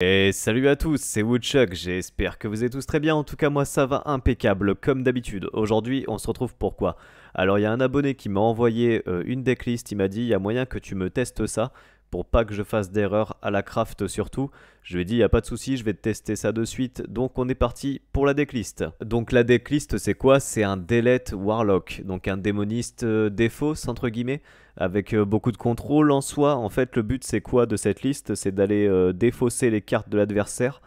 Et salut à tous, c'est Woodchuck, j'espère que vous êtes tous très bien, en tout cas moi ça va impeccable, comme d'habitude. Aujourd'hui on se retrouve pourquoi Alors il y a un abonné qui m'a envoyé euh, une decklist, il m'a dit il y a moyen que tu me testes ça, pour pas que je fasse d'erreur à la craft surtout. Je lui ai dit il n'y a pas de souci, je vais te tester ça de suite, donc on est parti pour la decklist. Donc la decklist c'est quoi C'est un Delete Warlock, donc un démoniste euh, défaut, entre guillemets avec euh, beaucoup de contrôle en soi. En fait, le but c'est quoi de cette liste C'est d'aller euh, défausser les cartes de l'adversaire.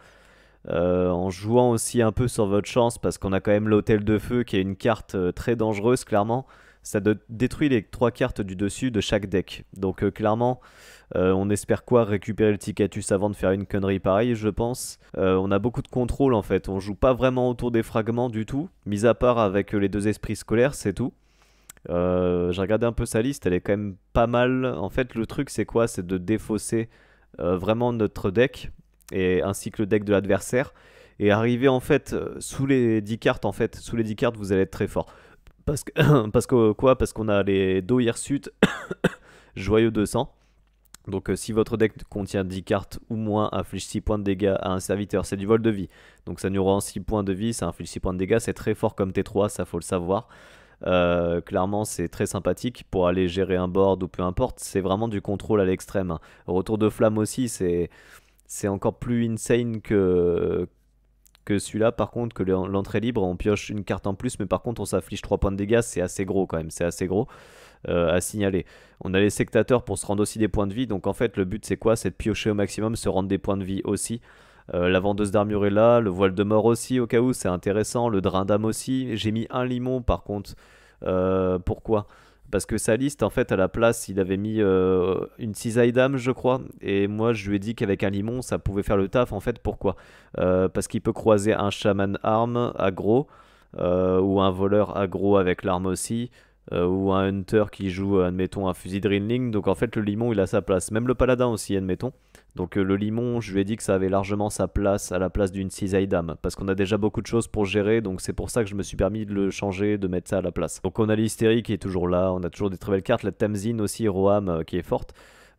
Euh, en jouant aussi un peu sur votre chance, parce qu'on a quand même l'hôtel de feu qui est une carte très dangereuse, clairement. Ça détruit les trois cartes du dessus de chaque deck. Donc clairement, on espère quoi Récupérer le Ticatus avant de faire une connerie pareille, je pense. on a beaucoup de contrôle en fait, on joue pas vraiment autour des fragments du tout, mis à part avec les deux esprits scolaires, c'est tout. Euh, j'ai regardé un peu sa liste, elle est quand même pas mal. En fait, le truc, c'est quoi C'est de défausser euh, vraiment notre deck, et ainsi que le deck de l'adversaire. Et arriver en fait euh, sous les 10 cartes, en fait, sous les 10 cartes, vous allez être très fort. Parce que, parce que quoi Parce qu'on a les dos hirsutes, joyeux 200. Donc si votre deck contient 10 cartes ou moins, inflige 6 points de dégâts à un serviteur, c'est du vol de vie. Donc ça nous rend 6 points de vie, ça inflige 6 points de dégâts, c'est très fort comme T3, ça faut le savoir. Euh, clairement, c'est très sympathique pour aller gérer un board ou peu importe. C'est vraiment du contrôle à l'extrême. Hein. Retour de flamme aussi, c'est encore plus insane que que celui-là. Par contre, que l'entrée libre, on pioche une carte en plus, mais par contre, on s'afflige 3 points de dégâts. C'est assez gros quand même. C'est assez gros. Euh, à signaler. On a les sectateurs pour se rendre aussi des points de vie. Donc en fait, le but c'est quoi C'est de piocher au maximum, se rendre des points de vie aussi. Euh, la vendeuse d'armure est là, le voile de mort aussi au cas où, c'est intéressant, le drain d'âme aussi. J'ai mis un limon par contre. Euh, pourquoi Parce que sa liste, en fait, à la place, il avait mis euh, une cisaille d'âme, je crois. Et moi, je lui ai dit qu'avec un limon, ça pouvait faire le taf. En fait, pourquoi Parce qu'il peut croiser un chaman arme aggro ou un voleur aggro avec l'arme aussi. Euh, ou un hunter qui joue, admettons, un fusil drilling. Donc en fait, le limon, il a sa place. Même le paladin aussi, admettons. Donc euh, le limon, je lui ai dit que ça avait largement sa place à la place d'une cisaille Parce qu'on a déjà beaucoup de choses pour gérer, donc c'est pour ça que je me suis permis de le changer, de mettre ça à la place. Donc on a l'hystérie qui est toujours là, on a toujours des très belles cartes, la Tamzin aussi, Roam euh, qui est forte.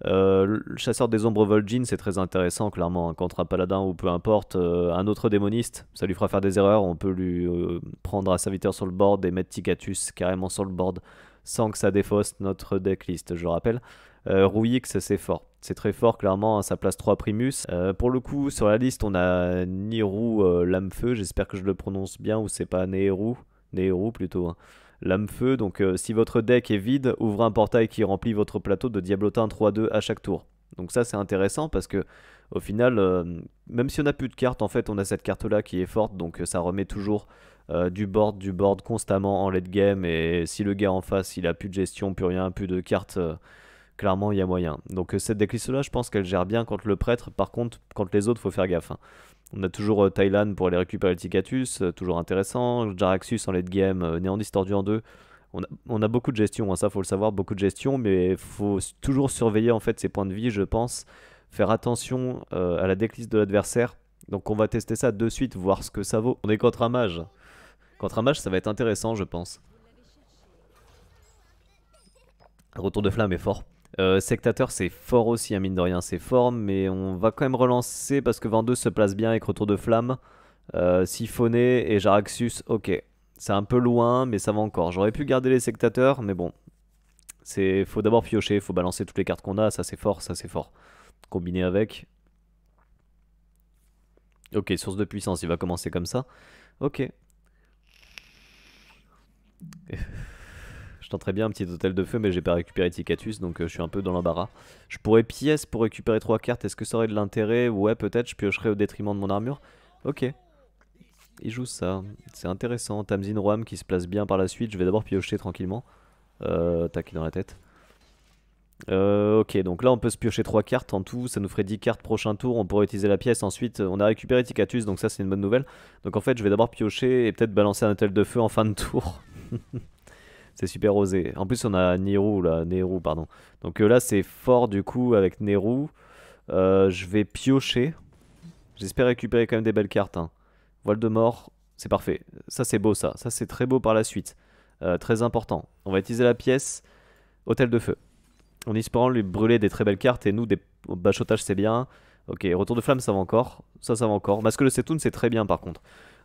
Euh, le chasseur des ombres Vol'jin, c'est très intéressant, clairement. Hein, contre un paladin ou peu importe, euh, un autre démoniste, ça lui fera faire des erreurs. On peut lui euh, prendre un serviteur sur le board et mettre Ticatus carrément sur le board sans que ça défausse notre decklist, je rappelle. Euh, c'est fort. C'est très fort, clairement, hein, ça place 3 Primus. pour le coup, sur la liste, on a nirou euh, feu j'espère que je le prononce bien, ou c'est pas Neheru, Neheru plutôt. Hein. Lame feu, donc euh, si votre deck est vide, ouvre un portail qui remplit votre plateau de diablotin 3-2 à chaque tour. Donc ça c'est intéressant parce que au final, euh, même si on n'a plus de cartes, en fait on a cette carte là qui est forte, donc euh, ça remet toujours du board, du board constamment en late game, et si le gars en face il a plus de gestion, plus rien, plus de cartes clairement, il y a moyen. Donc euh, cette déclisse-là, je pense qu'elle gère bien contre le prêtre. Par contre, contre les autres, faut faire gaffe. Hein. On a toujours euh, Thailand pour aller récupérer le Ticatus, euh, toujours intéressant. Jaraxus en late game, Néant distordu en deux On a, beaucoup de gestion, hein, ça faut le savoir, beaucoup de gestion, mais faut toujours surveiller en fait ses points de vie, je pense. Faire attention à la déclisse de l'adversaire. Donc on va tester ça de suite, voir ce que ça vaut. On est contre un mage. Contre un mage, ça va être intéressant, je pense. Retour de flamme est fort. Euh, Sectateur, c'est fort aussi, à hein, mine de rien, c'est fort, mais on va quand même relancer parce que 22 se place bien avec Retour de Flamme, euh, Siphonné et Jaraxus, ok. C'est un peu loin, mais ça va encore. J'aurais pu garder les Sectateurs, mais bon. c'est Faut d'abord piocher, faut balancer toutes les cartes qu'on a, ça c'est fort, ça c'est fort. Combiné avec. Ok, source de puissance, il va commencer comme ça. Ok. Très bien un petit hôtel de feu, mais j'ai pas récupéré Ticatus, donc euh, je suis un peu dans l'embarras. Je pourrais pièce pour récupérer 3 cartes, est-ce que ça aurait de l'intérêt Ouais, peut-être, je piocherai au détriment de mon armure. Ok. Il joue ça, c'est intéressant. Tamzin Roam qui se place bien par la suite, je vais d'abord piocher tranquillement. Euh, tac, dans la tête. Euh, ok, donc là on peut se piocher 3 cartes en tout, ça nous ferait 10 cartes prochain tour, on pourrait utiliser la pièce, ensuite on a récupéré Ticatus, donc ça c'est une bonne nouvelle. Donc en fait je vais d'abord piocher et peut-être balancer un hôtel de feu en fin de tour. c'est super osé. En plus, on a Nero, là, Nero, pardon. Donc euh, là, c'est fort du coup avec Nero. Euh, je vais piocher. J'espère récupérer quand même des belles cartes. Hein. Voile de mort, c'est parfait. Ça, c'est beau, ça. Ça, c'est très beau par la suite. Euh, très important. On va utiliser la pièce Hôtel de Feu. En espérant lui brûler des très belles cartes et nous, des bachotages, c'est bien. Ok, retour de flamme, ça va encore. Ça, ça va encore. Masque de Setoun, c'est très bien par contre.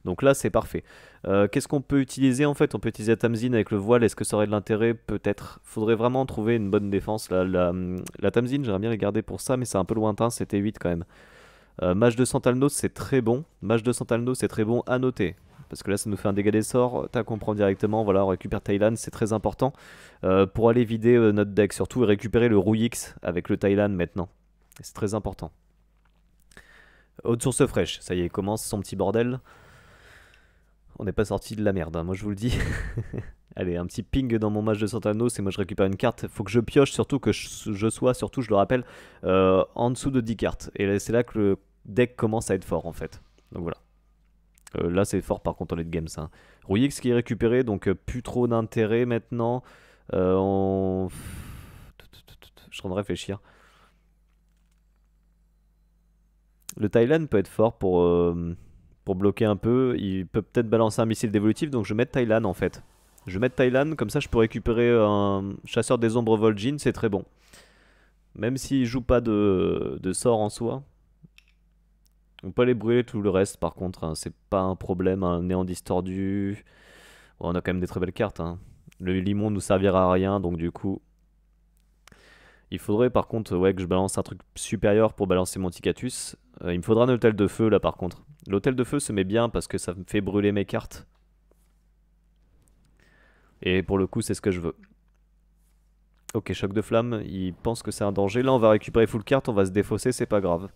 Donc là, c'est parfait. Euh, qu'est-ce qu'on peut utiliser en fait On peut utiliser Tamzin avec le voile. Est-ce que ça aurait de l'intérêt Peut-être. Faudrait vraiment trouver une bonne défense. La, Tamzin, j'aimerais bien les garder pour ça, mais c'est un peu lointain. C'était 8 quand même. Euh, match de Santalno, c'est très bon. Match de Santalno, c'est très bon à noter. Parce que là, ça nous fait un dégât d'essor. sorts. Tac, directement. Voilà, on récupère Thailand, c'est très important. Euh, pour aller vider euh, notre deck, surtout, et récupérer le Rouix avec le Thailand maintenant. C'est très important. Haute source fraîche, ça y est, commence son petit bordel. On n'est pas sorti de la merde, hein, moi je vous le dis. Allez, un petit ping dans mon match de Santano, c'est moi je récupère une carte. Faut que je pioche, surtout que je, sois, surtout je le rappelle, euh, en dessous de 10 cartes. Et c'est là que le deck commence à être fort en fait. Donc voilà. Euh, là c'est fort par contre en late games. Hein. Rouillix qui est récupéré, donc euh, plus trop d'intérêt maintenant. Je suis en train réfléchir. Le Thailand peut être fort pour bloquer un peu. Il peut peut-être balancer un missile d'évolutif, donc je mets mettre en fait. Je mets mettre comme ça je peux récupérer un chasseur des ombres Vol'jin, c'est très bon. Même s'il joue pas de, sort en soi. On peut aller brûler tout le reste par contre, hein. c'est pas un problème, un néant distordu. on a quand même des très belles cartes. Hein. Le limon nous servira à rien, donc du coup, il faudrait par contre ouais, que je balance un truc supérieur pour balancer mon Ticatus. Euh, il me faudra un hôtel de feu là par contre. L'hôtel de feu se met bien parce que ça me fait brûler mes cartes. Et pour le coup c'est ce que je veux. Ok, choc de flamme, il pense que c'est un danger. Là on va récupérer full carte, on va se défausser, c'est pas grave.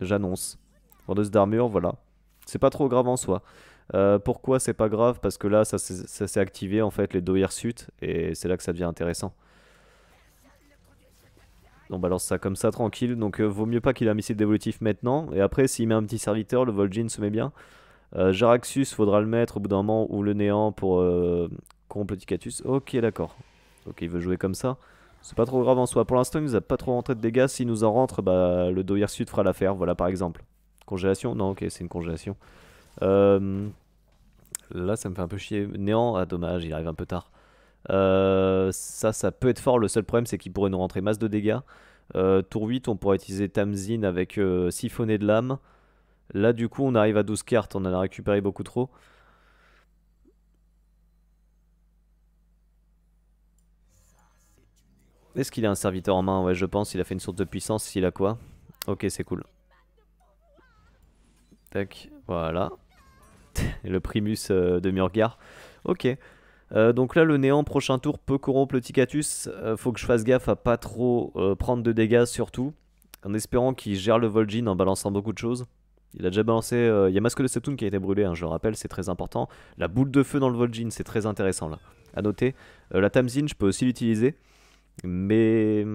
J'annonce. Vendeuse d'armure, voilà. C'est pas trop grave en soi. Euh, pourquoi c'est pas grave Parce que là ça s'est activé en fait les deux hirsutes et c'est là que ça devient intéressant. On balance ça comme ça tranquille, donc euh, vaut mieux pas qu'il ait un missile d'évolutif maintenant. Et après, s'il met un petit serviteur, le Vol'jin se met bien. Euh, Jaraxus, faudra le mettre au bout d'un moment, ou le néant pour euh, Ok, d'accord. Ok, il veut jouer comme ça. C'est pas trop grave en soi. Pour l'instant, il nous a pas trop rentré de dégâts. S'il nous en rentre, bah, le Doyer Sud fera l'affaire, voilà par exemple. Congélation Non, ok, c'est une congélation. Euh, là, ça me fait un peu chier. Néant, ah dommage, il arrive un peu tard. Euh, ça, ça peut être fort. Le seul problème, c'est qu'il pourrait nous rentrer masse de dégâts. Euh, tour 8, on pourrait utiliser Tamzin avec euh, siphonner de l'âme. Là, du coup, on arrive à 12 cartes. On en a récupéré beaucoup trop. Est-ce qu'il a un serviteur en main Ouais, je pense. Il a fait une sorte de puissance. Il a quoi Ok, c'est cool. Tac, voilà. le primus de Murgar. Ok. Euh, donc là, le néant, prochain tour, peut corrompre le Ticatus. Euh, faut que je fasse gaffe à pas trop euh, prendre de dégâts, surtout. En espérant qu'il gère le Vol'jin en balançant beaucoup de choses. Il a déjà balancé. Il y a Masque de Septune qui a été brûlé, hein, je le rappelle, c'est très important. La boule de feu dans le Vol'jin, c'est très intéressant là. À noter. la Tamzin, je peux aussi l'utiliser. Mais.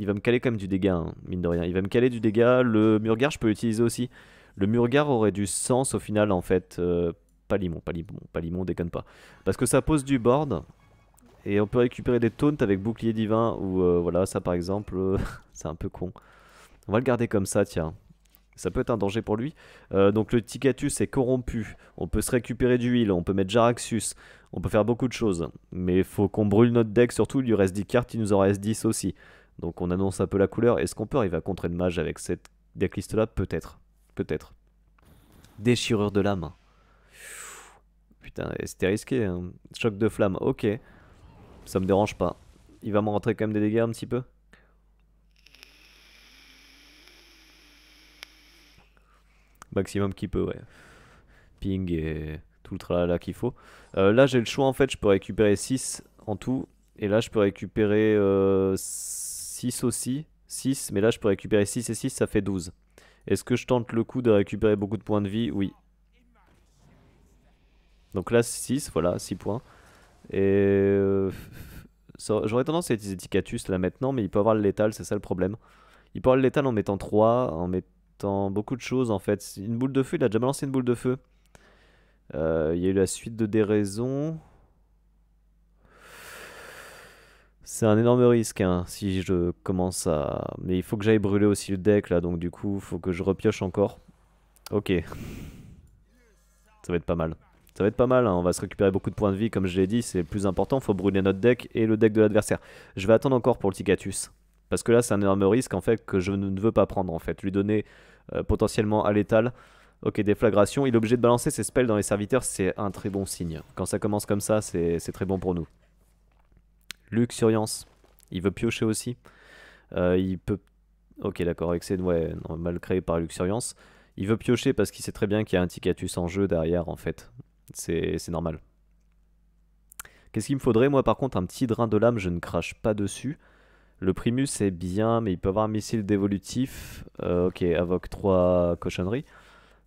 Il va me caler quand même du dégât, hein, mine de rien. Il va me caler du dégât. Le Murgar, je peux l'utiliser aussi. Le Murgar aurait du sens au final, en fait pas limon, Palimon, pas Limon, déconne pas. Parce que ça pose du board. Et on peut récupérer des taunts avec bouclier divin. Ou euh, voilà, ça par exemple, euh, c'est un peu con. On va le garder comme ça, tiens. Ça peut être un danger pour lui. Euh, donc le Ticatus est corrompu. On peut se récupérer du heal. On peut mettre Jaraxus. On peut faire beaucoup de choses. Mais il faut qu'on brûle notre deck. Surtout, il lui reste 10 cartes. Il nous en reste 10 aussi. Donc on annonce un peu la couleur. Est-ce qu'on peut arriver à contrer le mage avec cette decklist là Peut-être. Peut-être. Déchirure de la putain, c'était risqué. Hein. Choc de flamme, ok. Ça me dérange pas. Il va me rentrer quand même des dégâts un petit peu. Maximum qu'il peut, ouais. Ping et tout le tralala qu'il faut. Euh, là, j'ai le choix, en fait, je peux récupérer 6 en tout. Et là, je peux récupérer 6 euh, aussi. 6, mais là, je peux récupérer 6 et 6, ça fait 12. Est-ce que je tente le coup de récupérer beaucoup de points de vie Oui. Donc là, 6, voilà, 6 points. Et euh, j'aurais tendance à utiliser Ticatus là maintenant, mais il peut avoir le létal, c'est ça le problème. Il peut avoir le létal en mettant 3, en mettant beaucoup de choses en fait. Une boule de feu, il a déjà balancé une boule de feu. Euh, il y a eu la suite de déraisons. C'est un énorme risque hein, si je commence à... Mais il faut que j'aille brûler aussi le deck là, donc du coup, il faut que je repioche encore. Ok. ça va être pas mal. Ça va être pas mal, hein. on va se récupérer beaucoup de points de vie, comme je l'ai dit, c'est le plus important, faut brûler notre deck et le deck de l'adversaire. Je vais attendre encore pour le Ticatus, parce que là c'est un énorme risque en fait que je ne veux pas prendre en fait, lui donner euh, potentiellement à l'étal. Ok, déflagration, il est obligé de balancer ses spells dans les serviteurs, c'est un très bon signe. Quand ça commence comme ça, c'est très bon pour nous. Luxuriance, il veut piocher aussi. Euh, il peut... Ok, d'accord, avec ouais, mal créé par Luxuriance. Il veut piocher parce qu'il sait très bien qu'il y a un Ticatus en jeu derrière, en fait. C'est normal. Qu'est-ce qu'il me faudrait Moi, par contre, un petit drain de lame, je ne crache pas dessus. Le Primus est bien, mais il peut avoir un missile dévolutif. Euh, ok, Avoc 3 cochonneries.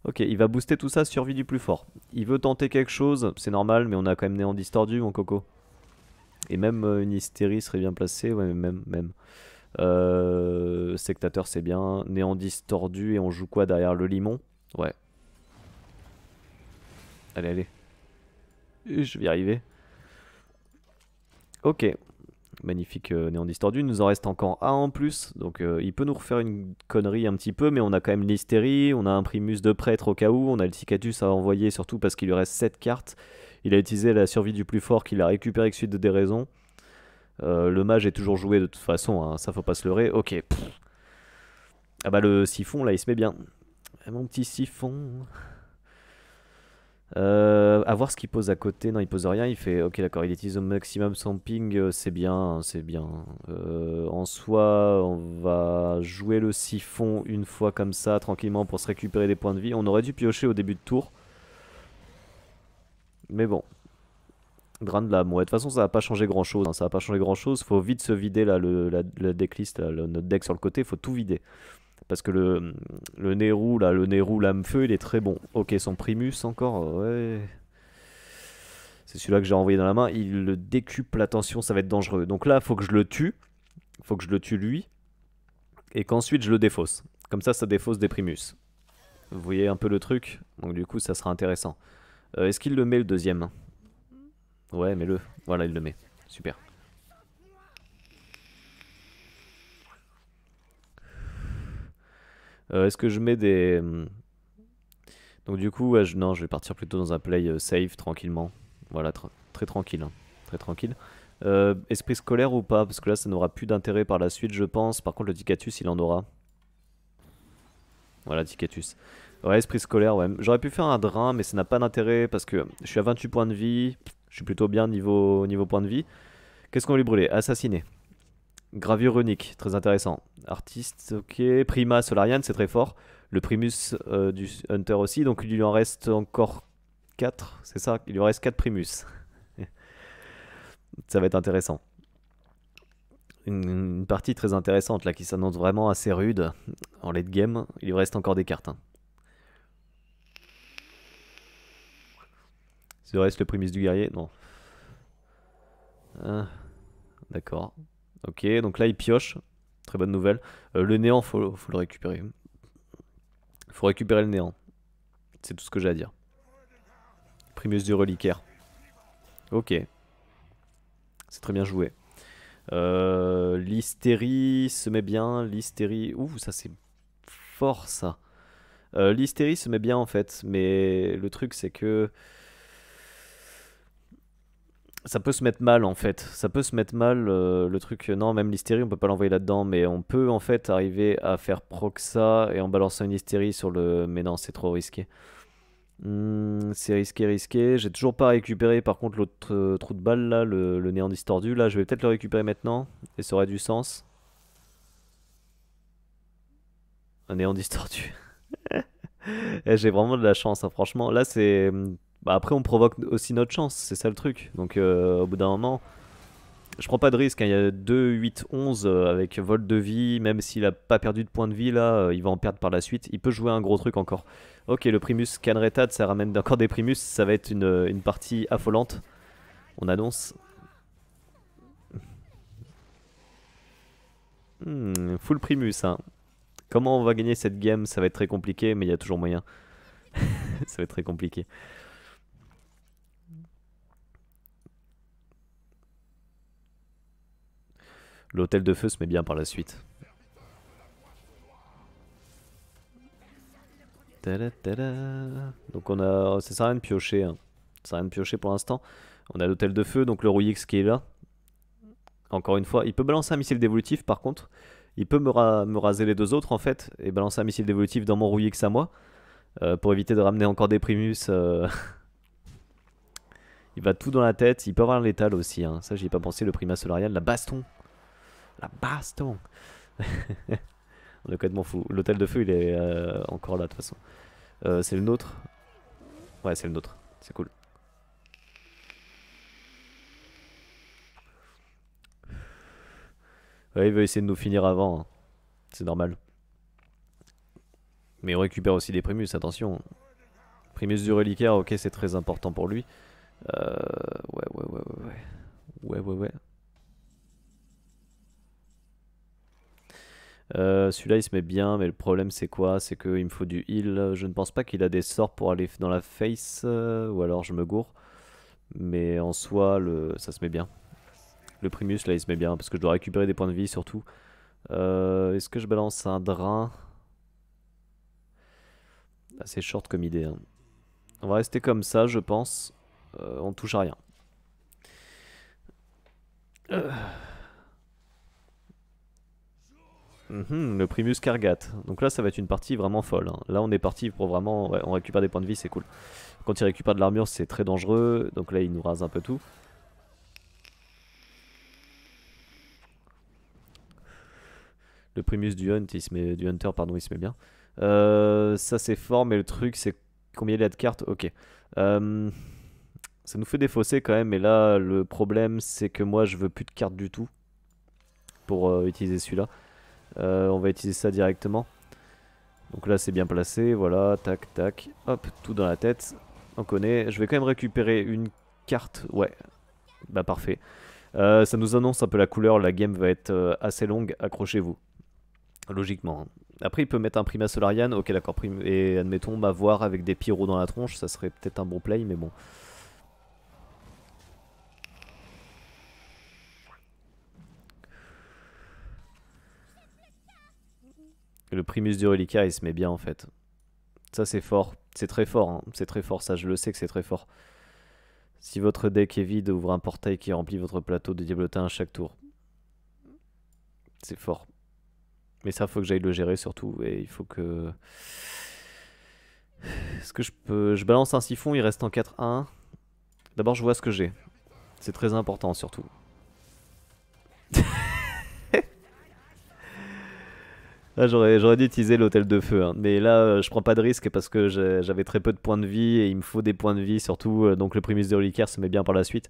Ok, il va booster tout ça, survie du plus fort. Il veut tenter quelque chose, c'est normal, mais on a quand même néant distordu, mon coco. Et même euh, une hystérie serait bien placée, ouais, même, même. Euh, sectateur, c'est bien. Néant distordu, et on joue quoi derrière le limon Ouais, Allez, allez. Je vais y arriver. Ok. Magnifique euh, néant distordu. Il nous en reste encore un en plus. Donc euh, il peut nous refaire une connerie un petit peu. Mais on a quand même l'hystérie. On a un primus de prêtre au cas où. On a le cicatus à envoyer surtout parce qu'il lui reste 7 cartes. Il a utilisé la survie du plus fort qu'il a récupéré que suite des raisons. Euh, le mage est toujours joué de toute façon. Hein. Ça faut pas se leurrer. Ok. Ah bah le siphon là il se met bien. Ah, mon petit siphon. Euh, voir ce qu'il pose à côté. Non, il pose rien. Il fait ok, d'accord. Il utilise au maximum son euh, C'est bien, c'est bien. Euh, en soi, on va jouer le siphon une fois comme ça, tranquillement, pour se récupérer des points de vie. On aurait dû piocher au début de tour. Mais bon. grain de la mouette. De toute façon, ça va pas changé grand chose. Hein. Ça va pas changer grand chose. Faut vite se vider là, la, decklist, notre deck sur le côté. Faut tout vider. Parce que le, le Nehru, là, le Nehru lame feu, il est très bon. Ok, son Primus encore, ouais. C'est celui-là que j'ai envoyé dans la main. Il le décuple, attention, ça va être dangereux. Donc là, faut que je le tue. Faut que je le tue lui. Et qu'ensuite je le défausse. Comme ça, ça défausse des Primus. Vous voyez un peu le truc Donc du coup, ça sera intéressant. Euh, est-ce qu'il le met le deuxième Ouais, mets-le. Voilà, il le met. Super. Euh, est-ce que je mets des. Hmm. Donc, du coup, non, je vais partir plutôt dans un play euh, safe, tranquillement. Voilà, très tranquille. Hein. Très tranquille. Euh, esprit scolaire ou pas Parce que là, ça n'aura plus d'intérêt par la suite, je pense. Par contre, le Dicatus, il en aura. Voilà, Dicatus. Ouais, esprit scolaire, ouais. J'aurais pu faire un drain, mais ça n'a pas d'intérêt parce que je suis à 28 points de vie. Je suis plutôt bien niveau, niveau point de vie. Qu'est-ce qu'on va lui brûler Assassiner unique, très intéressant. Artiste, ok. Prima Solarian, c'est très fort. Le Primus euh, du Hunter aussi. Donc il lui en reste encore 4. C'est ça Il lui en reste 4 Primus. ça va être intéressant. Une, partie très intéressante là qui s'annonce vraiment assez rude en late game. Il lui reste encore des cartes. Il hein. reste le Primus du guerrier Non. Hein? D'accord. Ok, donc là il pioche. Très bonne nouvelle. Euh, le néant, faut, faut le récupérer. Faut récupérer le néant. C'est tout ce que j'ai à dire. Primus du reliquaire. Ok. C'est très bien joué. Euh, l'hystérie se met bien. L'hystérie. Ouh, ça c'est fort ça. Euh, l'hystérie se met bien en fait. Mais le truc c'est que ça peut se mettre mal en fait. Ça peut se mettre mal euh, le truc. Euh, non, même l'hystérie, on peut pas l'envoyer là-dedans, mais on peut en fait arriver à faire proc ça et en balançant une hystérie sur le. Mais non, c'est trop risqué. Hmm, c'est risqué, risqué. J'ai toujours pas récupéré par contre l'autre euh, trou de balle là, le, néant distordu. Là, je vais peut-être le récupérer maintenant et ça aurait du sens. Un néant distordu. Eh, j'ai vraiment de la chance, hein. franchement. Là, c'est hmm, bah après, on provoque aussi notre chance, c'est ça le truc. Donc euh, au bout d'un moment, je prends pas de risque. Hein. Il y a 2, 8, 11 avec vol de vie. Même s'il a pas perdu de points de vie, là, euh, il va en perdre par la suite. Il peut jouer un gros truc encore. Ok, le Primus Canretat, ça ramène encore des Primus. Ça va être une, euh, une partie affolante. On annonce. Hmm, full Primus, hein. Comment on va gagner cette game Ça va être très compliqué, mais il y a toujours moyen. ça va être très compliqué. L'hôtel de feu se met bien par la suite. Donc on a... Ça sert à rien de piocher. Ça hein. sert à rien de piocher pour l'instant. On a l'hôtel de feu, donc le Rouillix qui est là. Encore une fois, il peut balancer un missile dévolutif par contre. Il peut me, raser les deux autres en fait et balancer un missile dévolutif dans mon Rouillix à moi. Euh, pour éviter de ramener encore des primus. Euh. il va tout dans la tête. Il peut avoir un létal aussi. Hein. Ça, j'y ai pas pensé. Le Prima Solarial, la baston la baston. On est complètement fou. L'hôtel de feu, il est encore là, de toute façon. c'est le nôtre. Ouais, c'est le nôtre. C'est cool. Ouais, il veut essayer de nous finir avant. C'est normal. Mais on récupère aussi des Primus, attention. Primus du reliquaire, ok, c'est très important pour lui. ouais, ouais, ouais, ouais, ouais. Ouais, ouais, ouais. Euh, celui-là il se met bien, mais le problème c'est quoi C'est qu'il me faut du heal. Je ne pense pas qu'il a des sorts pour aller dans la face, euh, ou alors je me gourre. Mais en soi, le... ça se met bien. Le Primus là il se met bien, parce que je dois récupérer des points de vie surtout. Euh, est-ce que je balance un drain Assez ah, short comme idée. Hein. On va rester comme ça, je pense. on touche à rien. Mhm, le Primus Cargate, Donc là, ça va être une partie vraiment folle. Hein. Là, on est parti pour vraiment... on récupère des points de vie, c'est cool. Quand il récupère de l'armure, c'est très dangereux. Donc là, il nous rase un peu tout. Le Primus du du Hunter, pardon, il se met bien. Euh, ça, c'est fort, mais le truc, c'est combien il y a de cartes Ok. Euh, ça nous fait défausser quand même. Mais là, le problème, c'est que moi, je veux plus de cartes du tout pour euh, utiliser celui-là. Euh, on va utiliser ça directement. Donc là c'est bien placé, voilà, tac, tac, hop, tout dans la tête. On connaît, je vais quand même récupérer une carte, ouais, bah parfait. Euh, ça nous annonce un peu la couleur, la game va être euh, assez longue, accrochez-vous. Logiquement. Hein. Après il peut mettre un Prima Solarian, ok d'accord, et admettons m'avoir bah, avec des pyros dans la tronche, ça serait peut-être un bon play, mais bon. Le primus du reliquaire, il se met bien en fait. Ça, c'est fort. C'est très fort. Hein. C'est très fort, ça, je le sais que c'est très fort. Si votre deck est vide, ouvre un portail qui remplit votre plateau de diablotin à chaque tour. C'est fort. Mais ça, faut que j'aille le gérer surtout. Et il faut que. Est-ce que je peux. Je balance un siphon, il reste en 4-1. D'abord, je vois ce que j'ai. C'est très important surtout. J'aurais dû utiliser l'hôtel de feu, hein. mais là euh, je prends pas de risque parce que j'avais très peu de points de vie et il me faut des points de vie surtout, euh, donc le primus de reliquaire se met bien par la suite.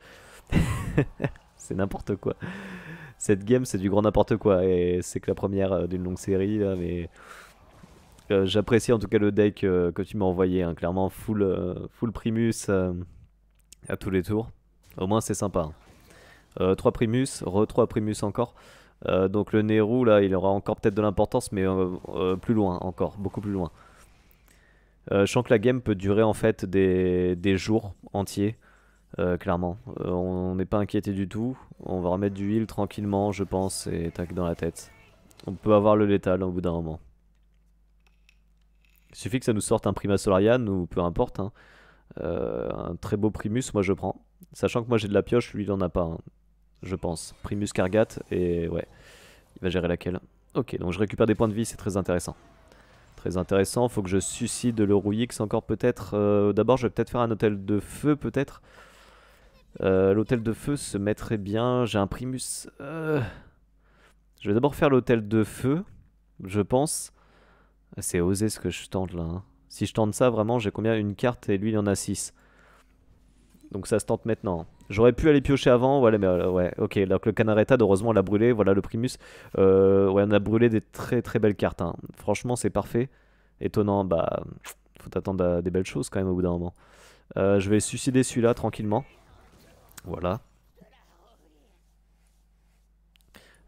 c'est n'importe quoi. Cette game c'est du grand n'importe quoi et c'est que la première euh, d'une longue série mais j'apprécie en tout cas le deck que tu m'as envoyé, hein. clairement full, full primus à tous les tours. Au moins c'est sympa. 3 hein. primus, re 3 primus encore. Euh, donc le Nehru, là, il aura encore peut-être de l'importance, mais euh, euh, plus loin encore, beaucoup plus loin. je sens que la game peut durer en fait des, jours entiers, clairement. on n'est pas inquiété du tout. On va remettre du heal tranquillement, je pense, et tac dans la tête. On peut avoir le létal au bout d'un moment. Il suffit que ça nous sorte un Prima Solarian ou peu importe. Hein. un très beau Primus, moi je prends. Sachant que moi j'ai de la pioche, lui il en a pas. Hein je pense. Primus Cargat, et ouais, il va gérer laquelle. Ok, donc je récupère des points de vie, c'est très intéressant. Très intéressant, faut que je suicide le Rouix encore peut-être. Euh, d'abord, je vais peut-être faire un hôtel de feu, peut-être. Euh, l'hôtel de feu se mettrait bien. J'ai un Primus. Euh, je vais d'abord faire l'hôtel de feu, je pense. C'est osé ce que je tente là. Hein. Si je tente ça, vraiment, j'ai combien Une carte et lui, il en a 6. Donc ça se tente maintenant. J'aurais pu aller piocher avant, voilà, mais euh, ouais, ok. donc le Canaretta, heureusement, on l'a brûlé. Voilà, le Primus, euh, ouais, on a brûlé des très très belles cartes. Hein. Franchement, c'est parfait. Étonnant, bah, faut attendre des belles choses quand même au bout d'un moment. Euh, je vais suicider celui-là tranquillement. Voilà.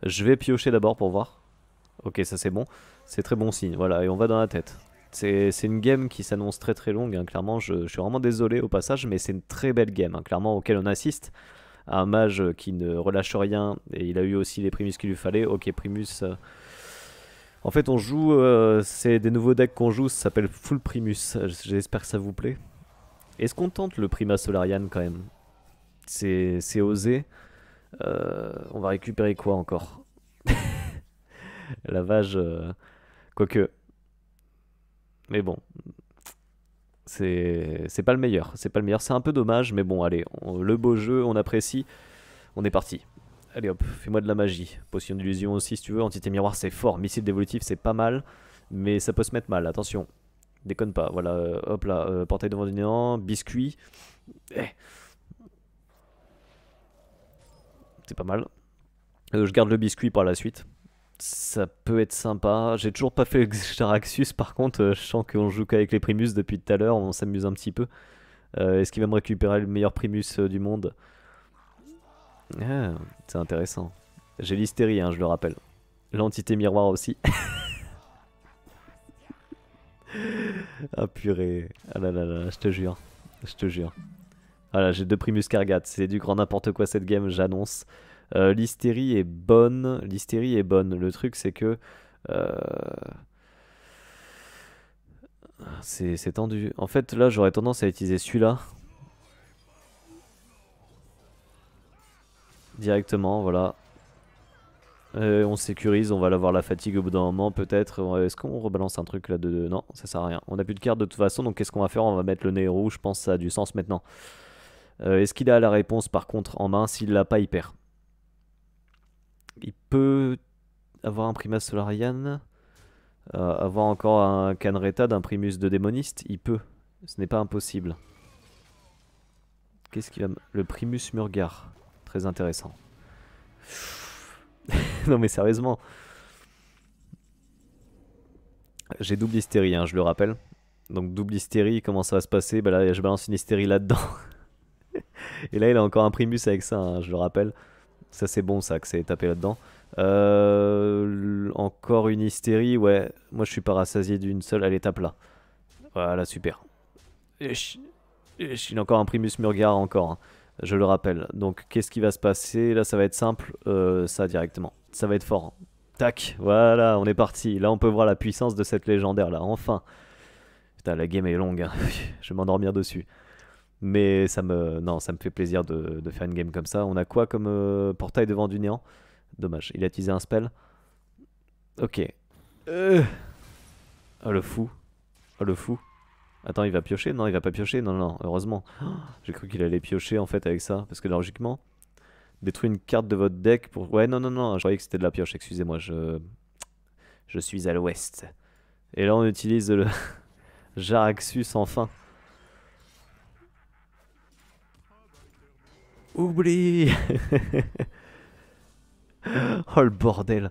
Je vais piocher d'abord pour voir. Ok, ça c'est bon. C'est très bon signe, voilà, et on va dans la tête. C'est une game qui s'annonce très très longue, hein. clairement je, suis vraiment désolé au passage, mais c'est une très belle game, hein, clairement auquel on assiste un mage qui ne relâche rien, et il a eu aussi les primus qu'il lui fallait, ok primus... Euh. En fait on joue, euh, c'est des nouveaux decks qu'on joue, ça s'appelle Full Primus, j'espère que ça vous plaît. Est-ce qu'on tente le Prima Solarian quand même C'est osé. Euh, on va récupérer quoi encore Lavage... Quoique, mais bon, c'est pas le meilleur. C'est pas le meilleur. C'est un peu dommage, mais bon, allez, le beau jeu, on apprécie. On est parti. Allez hop, fais-moi de la magie. Potion d'illusion aussi, si tu veux. Entité miroir, c'est fort. Missile dévolutif, c'est pas mal. Mais ça peut se mettre mal, attention. Déconne pas. Voilà, euh, hop là, euh, portail devant du néant, biscuit. Eh. C'est pas mal. Euh, je garde le biscuit par la suite ça peut être sympa. J'ai toujours pas fait le Xtaraxus, par contre, euh, je sens qu'on joue qu'avec les Primus depuis tout à l'heure, on s'amuse un petit peu. Euh, est-ce qu'il va me récupérer le meilleur Primus euh, du monde ah, C'est intéressant. J'ai l'hystérie, hein, je le rappelle. L'entité miroir aussi. ah purée. Ah là là je te jure. Je te jure. Voilà, ah j'ai deux Primus Cargat. C'est du grand n'importe quoi cette game, j'annonce. Euh, l'hystérie est bonne. L'hystérie est bonne. Le truc, c'est que. Euh, c'est tendu. En fait, là, j'aurais tendance à utiliser celui-là. Directement, voilà. Euh, on sécurise, on va l'avoir la fatigue au bout d'un moment, peut-être. Est-ce qu'on rebalance un truc là de... Non, ça sert à rien. On n'a plus de carte de toute façon, donc qu'est-ce qu'on va faire On va mettre le nez rouge, je pense que ça a du sens maintenant. Est-ce qu'il a la réponse par contre en main S'il l'a pas, hyper il peut avoir un Primus Solarian, euh, avoir encore un Canreta d'un Primus de démoniste, il peut. Ce n'est pas impossible. Qu'est-ce qu'il va... Le Primus Murgar. Très intéressant. non mais sérieusement. J'ai double hystérie, hein, je le rappelle. Donc double hystérie, comment ça va se passer Bah là, je balance une hystérie là-dedans. Et là, il a encore un Primus avec ça, hein, je le rappelle. Ça, c'est bon, ça, que c'est tapé là-dedans. Euh, encore une hystérie, ouais. Moi, je suis pas rassasié d'une seule. à l'étape là. Voilà, super. Je a encore un Primus Murgar, encore. Hein. Je le rappelle. Donc, qu'est-ce qui va se passer Là, ça va être simple. Euh, ça, directement. Ça va être fort. Hein. Tac, voilà, on est parti. Là, on peut voir la puissance de cette légendaire, là, enfin. Putain, la game est longue. Hein. je vais m'endormir dessus. Mais ça me, non, ça me fait plaisir de, faire une game comme ça. On a quoi comme euh, portail devant du néant Dommage, il a utilisé un spell. Ok. Ah Oh le fou. Oh le fou. Attends, il va piocher Non, il va pas piocher. Non, non, heureusement. J'ai cru qu'il allait piocher en fait avec ça. Parce que logiquement, détruire une carte de votre deck pour. Ouais, non, non, non. Je croyais que c'était de la pioche. Excusez-moi, je. Je suis à l'ouest. Et là, on utilise le. Jaraxus enfin. Oublie Oh le bordel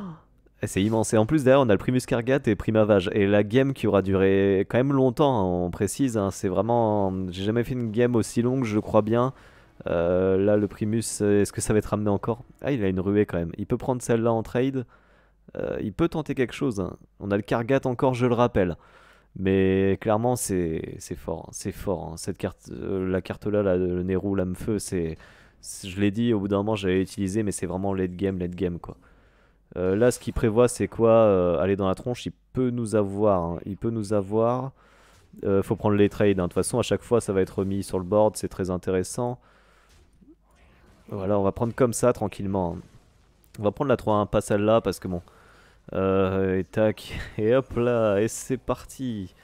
eh, C'est immense. Et en plus, d'ailleurs on a le Primus Kargat et Primavage. Et la game qui aura duré quand même longtemps, hein, on précise. Hein, c'est vraiment. J'ai jamais fait une game aussi longue, je crois bien. Euh, là, le Primus, euh, est-ce que ça va être ramené encore Ah, il a une ruée quand même. Il peut prendre celle-là en trade. Euh, il peut tenter quelque chose. Hein. On a le Kargat encore, je le rappelle. Mais clairement, c'est fort, c'est fort. Hein. Hein. Cette carte, euh, la carte là, le Nero, l'âme feu, c'est, je l'ai dit, au bout d'un moment, j'avais utilisé, mais c'est vraiment late game, late game quoi. Euh, là, ce qu'il prévoit, c'est quoi euh, Aller dans la tronche, il peut nous avoir. Hein. Il peut nous avoir. Euh, faut prendre les trades. De toute façon, à chaque fois, ça va être remis sur le board. C'est très intéressant. Voilà, on va prendre comme ça, tranquillement. On va prendre la 3-1, pas celle-là, parce que bon, euh, et tac, et hop là, et c'est parti.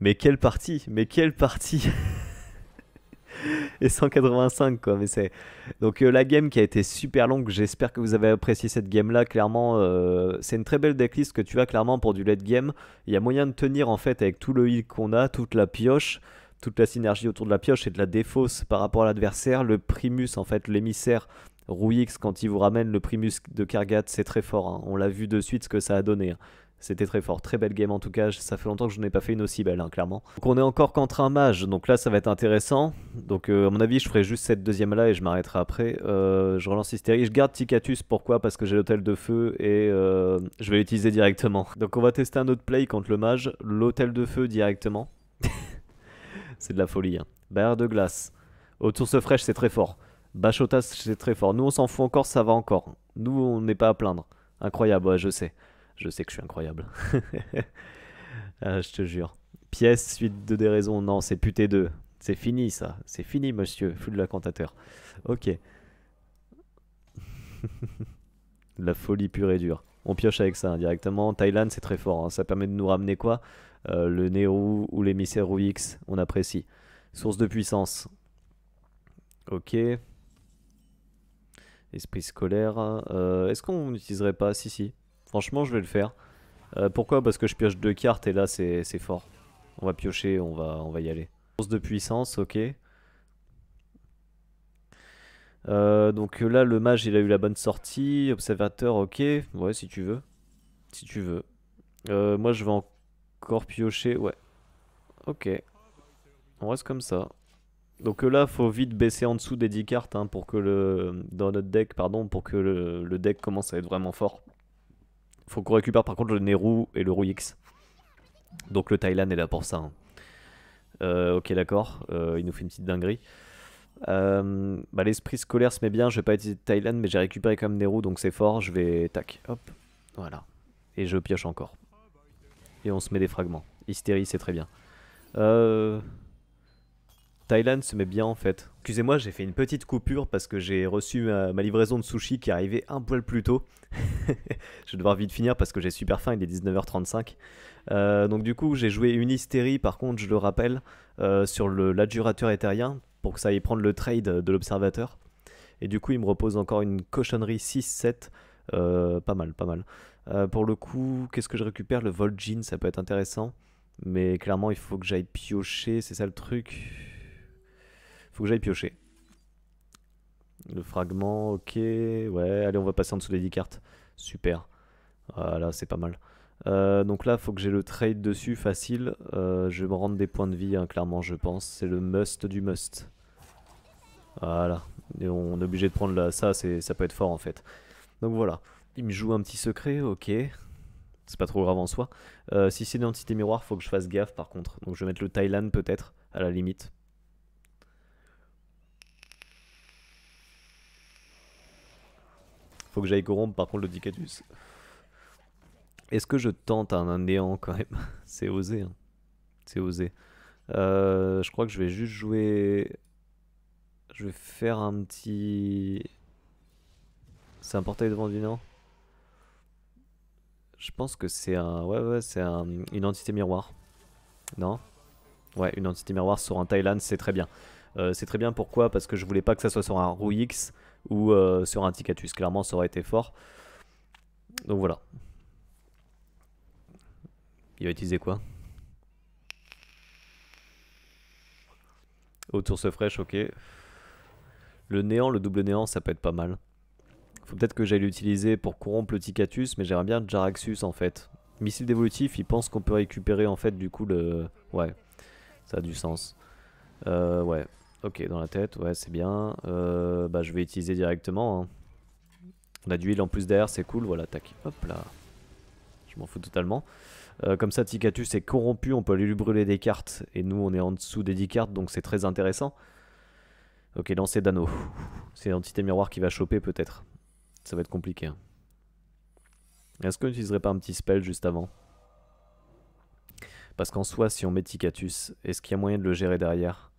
Mais quelle partie Mais quelle partie Et 185 quoi, mais c'est... Donc euh, la game qui a été super longue, j'espère que vous avez apprécié cette game là, clairement euh, c'est une très belle decklist que tu as clairement pour du late game, il y a moyen de tenir en fait avec tout le heal qu'on a, toute la pioche, toute la synergie autour de la pioche et de la défausse par rapport à l'adversaire. Le primus, en fait, l'émissaire Rouix, quand il vous ramène le primus de Kargat, c'est très fort. Hein. On l'a vu de suite ce que ça a donné. Hein. C'était très fort, très belle game en tout cas, ça fait longtemps que je n'ai pas fait une aussi belle, hein, clairement. Donc on est encore contre un mage, donc là ça va être intéressant. Donc euh, à mon avis je ferai juste cette deuxième là et je m'arrêterai après. Euh, je relance Hystérie, je garde Ticatus, pourquoi Parce que j'ai l'hôtel de feu et euh, je vais l'utiliser directement. Donc on va tester un autre play contre le mage, l'hôtel de feu directement c'est de la folie. Hein. de glace. Autour fraîche, c'est très fort. Bachotas, c'est très fort. Nous, on s'en fout encore, ça va encore. Nous, on n'est pas à plaindre. Incroyable, je sais. Je sais que je suis incroyable. Ah, je te jure. Pièce, suite de déraison. Non, c'est puté 2. C'est fini, ça. C'est fini, monsieur. Fou de la cantateur. Ok. la folie pure et dure. On pioche avec ça hein, directement. Thaïlande, c'est très fort. Hein. Ça permet de nous ramener quoi euh, le Nero ou l'émissaire X, on apprécie. Source de puissance. Ok. Esprit scolaire. Euh, est-ce qu'on n'utiliserait pas Si, si. Franchement, je vais le faire. Euh, pourquoi Parce que je pioche deux cartes et là, c'est fort. On va piocher, on va, on va y aller. Source de puissance, ok. donc là, le mage, il a eu la bonne sortie. Observateur, ok. Ouais, si tu veux. Si tu veux. moi, je vais en Corps piocher ouais. Ok. On reste comme ça. Donc euh, là, faut vite baisser en dessous des 10 cartes hein, pour que le dans notre deck, pardon, pour que le, deck commence à être vraiment fort. Faut qu'on récupère par contre le Neru et le X Donc le Thaïlande est là pour ça. Hein. Euh, ok, d'accord. Euh, il nous fait une petite dinguerie. Bah, l'esprit scolaire se met bien. Je vais pas utiliser Thailand, mais j'ai récupéré comme même Neru, donc c'est fort. Je vais tac, hop, voilà, et je pioche encore et on se met des fragments. Hystérie, c'est très bien. Thaïlande euh, Thailand se met bien en fait. Excusez-moi, j'ai fait une petite coupure parce que j'ai reçu euh, ma, livraison de sushi qui est arrivée un poil plus tôt. je vais devoir vite finir parce que j'ai super faim, il est 19h35. Euh, donc du coup, j'ai joué une hystérie, par contre, je le rappelle, sur l'adjurateur éthérien pour que ça aille prendre le trade de l'observateur. Et du coup, il me repose encore une cochonnerie 6-7. pas mal, pas mal. Euh, pour le coup, qu'est-ce que je récupère Le Vol Jean, ça peut être intéressant. Mais clairement, il faut que j'aille piocher, c'est ça le truc. Il faut que j'aille piocher. Le fragment, ok. Ouais, allez, on va passer en dessous des 10 cartes. Super. Voilà, c'est pas mal. Euh, donc là, il faut que j'ai le trade dessus facile. Euh, je vais me rendre des points de vie, hein, clairement, je pense. C'est le must du must. Voilà. Et on est obligé de prendre ça, ça peut être fort en fait. Donc voilà. Il me joue un petit secret, ok. C'est pas trop grave en soi. Euh, si c'est une entité miroir, faut que je fasse gaffe par contre. Donc je vais mettre le Thailand peut-être, à la limite. Faut que j'aille corrompre par contre le Dicatus. Est-ce que je tente un, un néant quand même C'est osé. Hein. C'est osé. Euh, je crois que je vais juste jouer... Je vais faire un petit... C'est un portail devant du néant je pense que c'est un... Ouais, ouais, c'est une entité miroir. Non Ouais, une entité miroir sur un Thailand, c'est très bien. Euh, c'est très bien pourquoi Parce que je voulais pas que ça soit sur un X ou euh, sur un Ticatus. Clairement, ça aurait été fort. Donc voilà. Il va utiliser quoi Autour ce fraîche, ok. Le néant, le double néant, ça peut être pas mal. Faut peut-être que j'aille l'utiliser pour corrompre le Ticatus, mais j'aimerais bien Jaraxus en fait. Missile dévolutif, il pense qu'on peut récupérer en fait du coup le... Ouais, ça a du sens. Euh, ouais, ok, dans la tête, ouais c'est bien. Euh, bah je vais utiliser directement. Hein. On a du heal en plus derrière, c'est cool, voilà, tac, hop là. Je m'en fous totalement. Euh, comme ça, Ticatus est corrompu, on peut aller lui brûler des cartes. Et nous, on est en dessous des 10 cartes, donc c'est très intéressant. Ok, lancer dano. C'est l'entité miroir qui va choper peut-être. Ça va être compliqué. Hein. Est-ce qu'on n'utiliserait pas un petit spell juste avant Parce qu'en soi, si on met Ticatus, est-ce qu'il y a moyen de le gérer derrière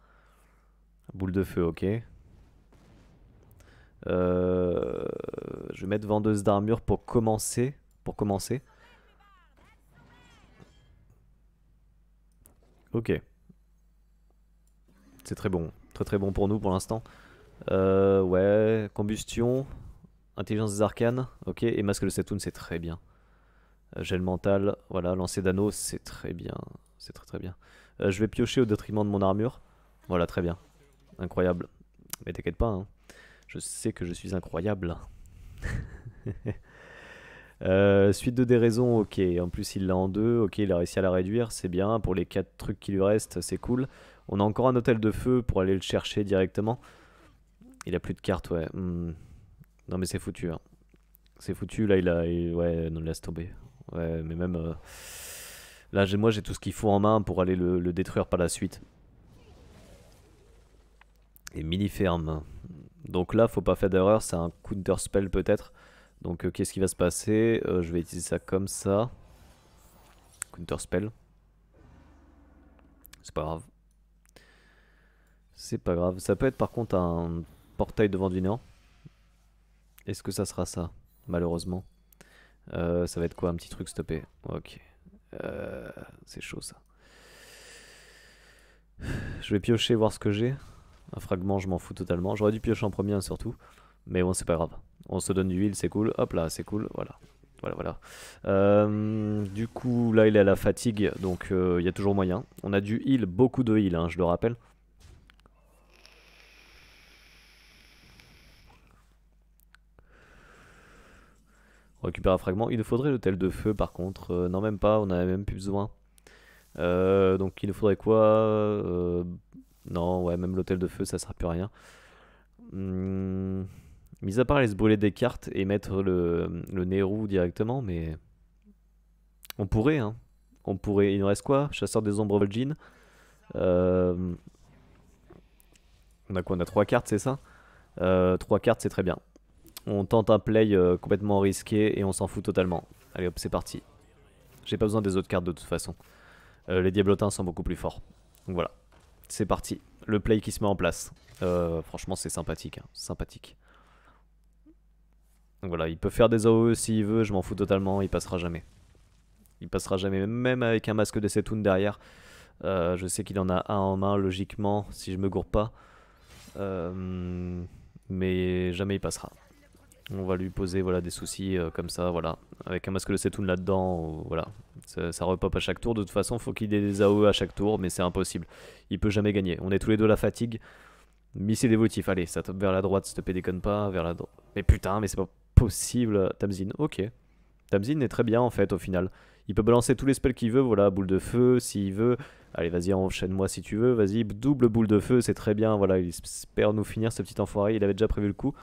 Boule de feu, ok. Euh, je vais mettre vendeuse d'armure pour commencer. Pour commencer. Ok. C'est très bon. Très très bon pour nous pour l'instant. Euh, ouais, combustion. Intelligence des arcanes, ok. Et Masque de Setoun, c'est très bien. Euh, gel mental, voilà. Lancer d'anneau, c'est très bien. C'est très très bien. Euh, je vais piocher au détriment de mon armure. Voilà, très bien. Incroyable. Mais t'inquiète pas, hein. je sais que je suis incroyable. Euh, suite de déraison, ok. En plus, il l'a en deux, ok. Il a réussi à la réduire, c'est bien. Pour les quatre trucs qui lui restent, c'est cool. On a encore un hôtel de feu pour aller le chercher directement. Il a plus de cartes, ouais. Hmm. Non, mais c'est foutu. Hein. C'est foutu. Là, il a. Ouais, non, laisse tomber. Ouais, mais même. Euh, là Là, moi, j'ai tout ce qu'il faut en main pour aller le, détruire par la suite. Et mini-ferme. Donc là, faut pas faire d'erreur. C'est un counter spell peut-être. Donc, euh, qu'est-ce qui va se passer euh, Je vais utiliser ça comme ça. Counter spell. C'est pas grave. C'est pas grave. Ça peut être par contre un portail devant du néant. Est-ce que ça sera ça Malheureusement. Euh, ça va être quoi Un petit truc stoppé. Ok. Euh, c'est chaud ça. Je vais piocher, voir ce que j'ai. Un fragment, je m'en fous totalement. J'aurais dû piocher en premier hein, surtout. Mais bon, c'est pas grave. On se donne du heal, c'est cool. Hop là, c'est cool. Voilà. Voilà, voilà. Euh, du coup, là, il est à la fatigue, donc il y a toujours moyen. On a du heal, beaucoup de heal, hein, je le rappelle. On récupère un fragment. Il nous faudrait l'hôtel de feu par contre. Euh, non, même pas, on a même plus besoin. Euh, donc il nous faudrait quoi euh, Non, ouais, même l'hôtel de feu, ça sert plus rien. Hmm, mis à part aller se brûler des cartes et mettre le, le directement, mais. On pourrait, hein. On pourrait. Il nous reste quoi Chasseur des ombres Vol'jin. On a quoi On a trois cartes, c'est ça Trois cartes, c'est très bien. On tente un play euh, complètement risqué et on s'en fout totalement. Allez hop, c'est parti. J'ai pas besoin des autres cartes de toute façon. Euh, les diablotins sont beaucoup plus forts. Donc voilà, c'est parti. Le play qui se met en place. Euh, franchement, c'est sympathique. Hein. Sympathique. Donc voilà, il peut faire des AOE s'il veut, je m'en fous totalement, il passera jamais. Il passera jamais, même avec un masque de Setoun derrière. je sais qu'il en a un en main, logiquement, si je me gourre pas. mais jamais il passera on va lui poser voilà des soucis euh, comme ça voilà avec un masque de Setoun là-dedans voilà ça, repop à chaque tour de toute façon faut qu'il ait des AOE à chaque tour mais c'est impossible il peut jamais gagner on est tous les deux la fatigue missile dévotif allez ça tombe vers la droite plaît déconne pas vers la droite mais putain mais c'est pas possible Tamzin ok Tamzin est très bien en fait au final il peut balancer tous les spells qu'il veut voilà boule de feu s'il veut allez vas-y enchaîne-moi si tu veux vas-y double boule de feu c'est très bien voilà il espère nous finir ce petit enfoiré il avait déjà prévu le coup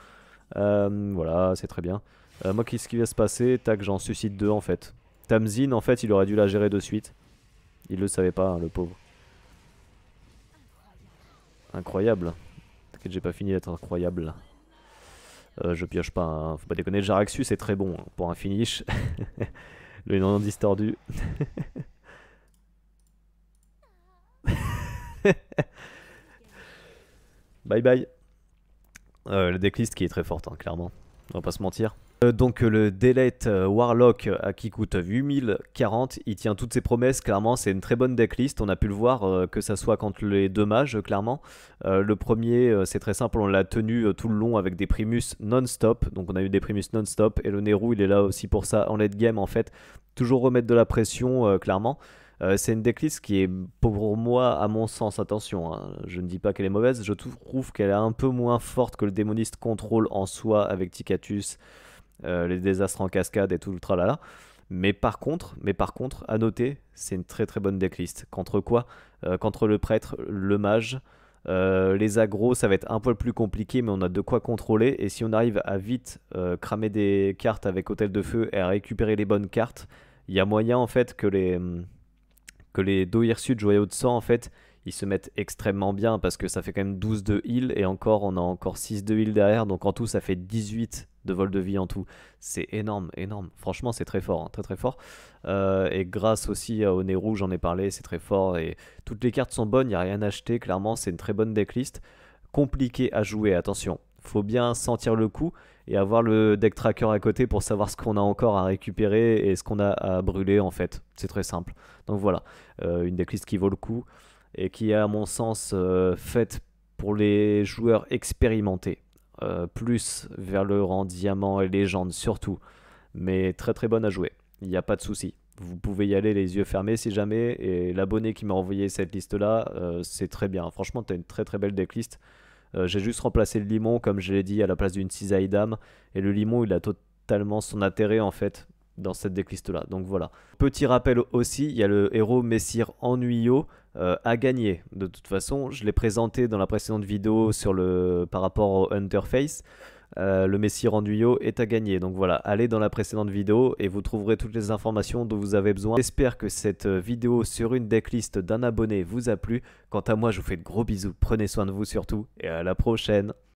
euh, voilà, c'est très bien. Euh, moi, qu'est-ce qui va se passer Tac, j'en suscite deux en fait. Tamzin, en fait, il aurait dû la gérer de suite. Il le savait pas, hein, le pauvre. Incroyable. T'inquiète, j'ai pas fini d'être incroyable. Euh, je pioche pas, hein. faut pas déconner. Jaraxus est très bon hein, pour un finish. le non distordu. bye bye. Euh, la decklist qui est très forte, hein, clairement. On va pas se mentir. Euh, donc euh, le Delete Warlock à qui coûte 8040, il tient toutes ses promesses, clairement c'est une très bonne decklist, on a pu le voir que ça soit contre les deux mages clairement. le premier c'est très simple, on l'a tenu tout le long avec des primus non-stop, donc on a eu des primus non-stop et le Nero il est là aussi pour ça en late game en fait, toujours remettre de la pression clairement. Euh, c'est une decklist qui est, pour moi, à mon sens, attention, hein, je ne dis pas qu'elle est mauvaise, je trouve qu'elle est un peu moins forte que le démoniste contrôle en soi avec Ticatus, euh, les désastres en cascade et tout le tralala. Mais par contre, mais par contre, à noter, c'est une très très bonne decklist. Contre quoi euh, Contre le prêtre, le mage. les agros, ça va être un peu plus compliqué, mais on a de quoi contrôler. Et si on arrive à vite cramer des cartes avec Hôtel de Feu et à récupérer les bonnes cartes, il y a moyen en fait que les, hum, que les dos Sud joyaux de sang, en fait, ils se mettent extrêmement bien parce que ça fait quand même 12 de heal et encore, on a encore 6 de heal derrière. Donc en tout, ça fait 18 de vol de vie en tout. C'est énorme, énorme. Franchement, c'est très fort, hein, très très fort. Euh, et grâce aussi au nez rouge, j'en ai parlé, c'est très fort. Et toutes les cartes sont bonnes, il n'y a rien à acheter. Clairement, c'est une très bonne decklist. Compliqué à jouer, attention. Faut bien sentir le coup et avoir le deck tracker à côté pour savoir ce qu'on a encore à récupérer et ce qu'on a à brûler en fait. C'est très simple. Donc voilà, euh, une decklist qui vaut le coup et qui est à mon sens euh, faite pour les joueurs expérimentés, euh, plus vers le rang diamant et légende surtout, mais très très bonne à jouer. Il n'y a pas de souci. Vous pouvez y aller les yeux fermés si jamais. Et l'abonné qui m'a envoyé cette liste là, c'est très bien. Franchement, tu as une très très belle decklist. Euh, j'ai juste remplacé le limon, comme je l'ai dit, à la place d'une cisaille d'âme. Et le limon, il a totalement son intérêt, en fait, dans cette déquiste là Donc voilà. Petit rappel aussi, il y a le héros Messire Ennuyeux à gagner. De toute façon, je l'ai présenté dans la précédente vidéo sur le... par rapport au Face. Euh, le Messi Renduyo est à gagner. Donc voilà, allez dans la précédente vidéo et vous trouverez toutes les informations dont vous avez besoin. J'espère que cette euh, vidéo sur une decklist d'un abonné vous a plu. Quant à moi, je vous fais de gros bisous, prenez soin de vous surtout et à la prochaine.